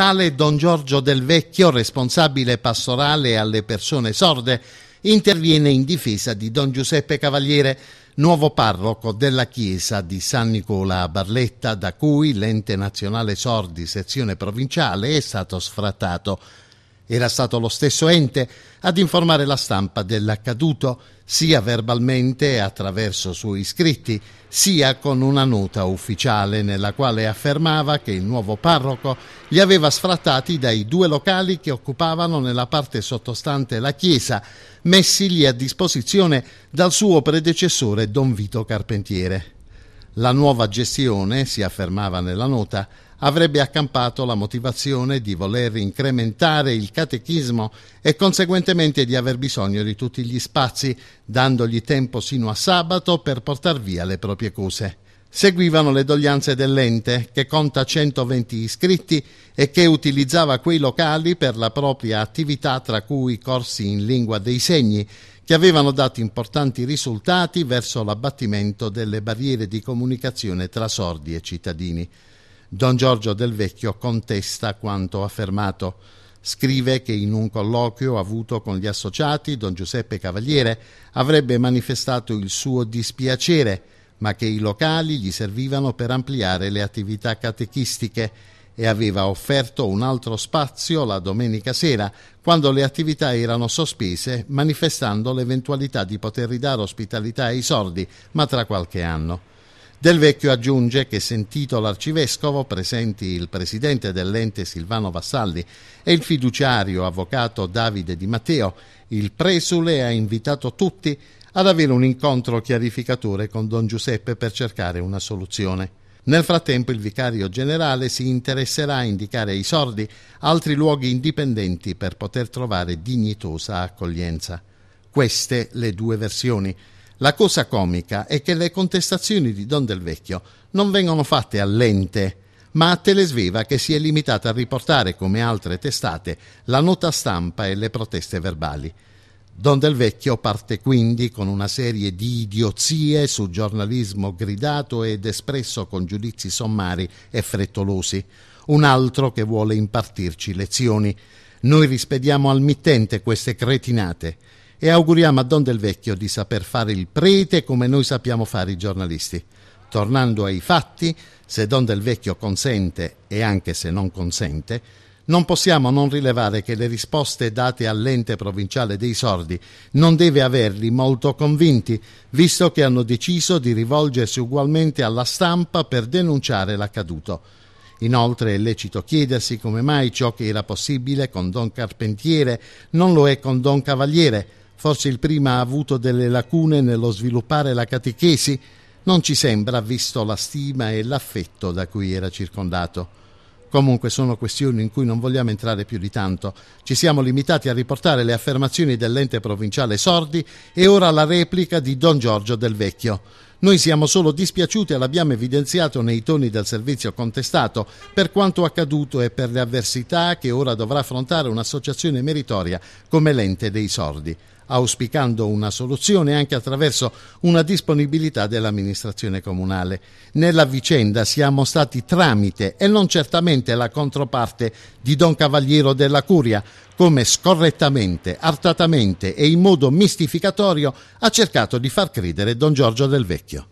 Tale Don Giorgio del Vecchio, responsabile pastorale alle persone sorde, interviene in difesa di Don Giuseppe Cavaliere, nuovo parroco della chiesa di San Nicola a Barletta, da cui l'ente nazionale sordi sezione provinciale è stato sfrattato era stato lo stesso ente ad informare la stampa dell'accaduto, sia verbalmente attraverso suoi scritti, sia con una nota ufficiale nella quale affermava che il nuovo parroco li aveva sfrattati dai due locali che occupavano nella parte sottostante la chiesa, messi lì a disposizione dal suo predecessore Don Vito Carpentiere. La nuova gestione, si affermava nella nota, avrebbe accampato la motivazione di voler incrementare il catechismo e conseguentemente di aver bisogno di tutti gli spazi, dandogli tempo sino a sabato per portar via le proprie cose. Seguivano le doglianze dell'ente, che conta 120 iscritti e che utilizzava quei locali per la propria attività, tra cui corsi in lingua dei segni, che avevano dato importanti risultati verso l'abbattimento delle barriere di comunicazione tra sordi e cittadini. Don Giorgio del Vecchio contesta quanto affermato. Scrive che in un colloquio avuto con gli associati Don Giuseppe Cavaliere avrebbe manifestato il suo dispiacere, ma che i locali gli servivano per ampliare le attività catechistiche e aveva offerto un altro spazio la domenica sera, quando le attività erano sospese, manifestando l'eventualità di poter ridare ospitalità ai sordi, ma tra qualche anno. Del Vecchio aggiunge che sentito l'arcivescovo, presenti il presidente dell'ente Silvano Vassalli e il fiduciario avvocato Davide Di Matteo, il presule ha invitato tutti ad avere un incontro chiarificatore con Don Giuseppe per cercare una soluzione. Nel frattempo il vicario generale si interesserà a indicare ai sordi altri luoghi indipendenti per poter trovare dignitosa accoglienza. Queste le due versioni la cosa comica è che le contestazioni di Don Del Vecchio non vengono fatte all'ente, ma a Telesviva che si è limitata a riportare, come altre testate, la nota stampa e le proteste verbali. Don Del Vecchio parte quindi con una serie di idiozie su giornalismo gridato ed espresso con giudizi sommari e frettolosi. Un altro che vuole impartirci lezioni. Noi rispediamo al mittente queste cretinate e auguriamo a Don Del Vecchio di saper fare il prete come noi sappiamo fare i giornalisti. Tornando ai fatti, se Don Del Vecchio consente e anche se non consente, non possiamo non rilevare che le risposte date all'ente provinciale dei sordi non deve averli molto convinti, visto che hanno deciso di rivolgersi ugualmente alla stampa per denunciare l'accaduto. Inoltre è lecito chiedersi come mai ciò che era possibile con Don Carpentiere non lo è con Don Cavaliere, Forse il prima ha avuto delle lacune nello sviluppare la catechesi? Non ci sembra, visto la stima e l'affetto da cui era circondato. Comunque sono questioni in cui non vogliamo entrare più di tanto. Ci siamo limitati a riportare le affermazioni dell'ente provinciale Sordi e ora la replica di Don Giorgio del Vecchio. Noi siamo solo dispiaciuti e l'abbiamo evidenziato nei toni del servizio contestato per quanto accaduto e per le avversità che ora dovrà affrontare un'associazione meritoria come l'ente dei sordi auspicando una soluzione anche attraverso una disponibilità dell'amministrazione comunale. Nella vicenda siamo stati tramite e non certamente la controparte di Don Cavaliero della Curia, come scorrettamente, artatamente e in modo mistificatorio ha cercato di far credere Don Giorgio del Vecchio.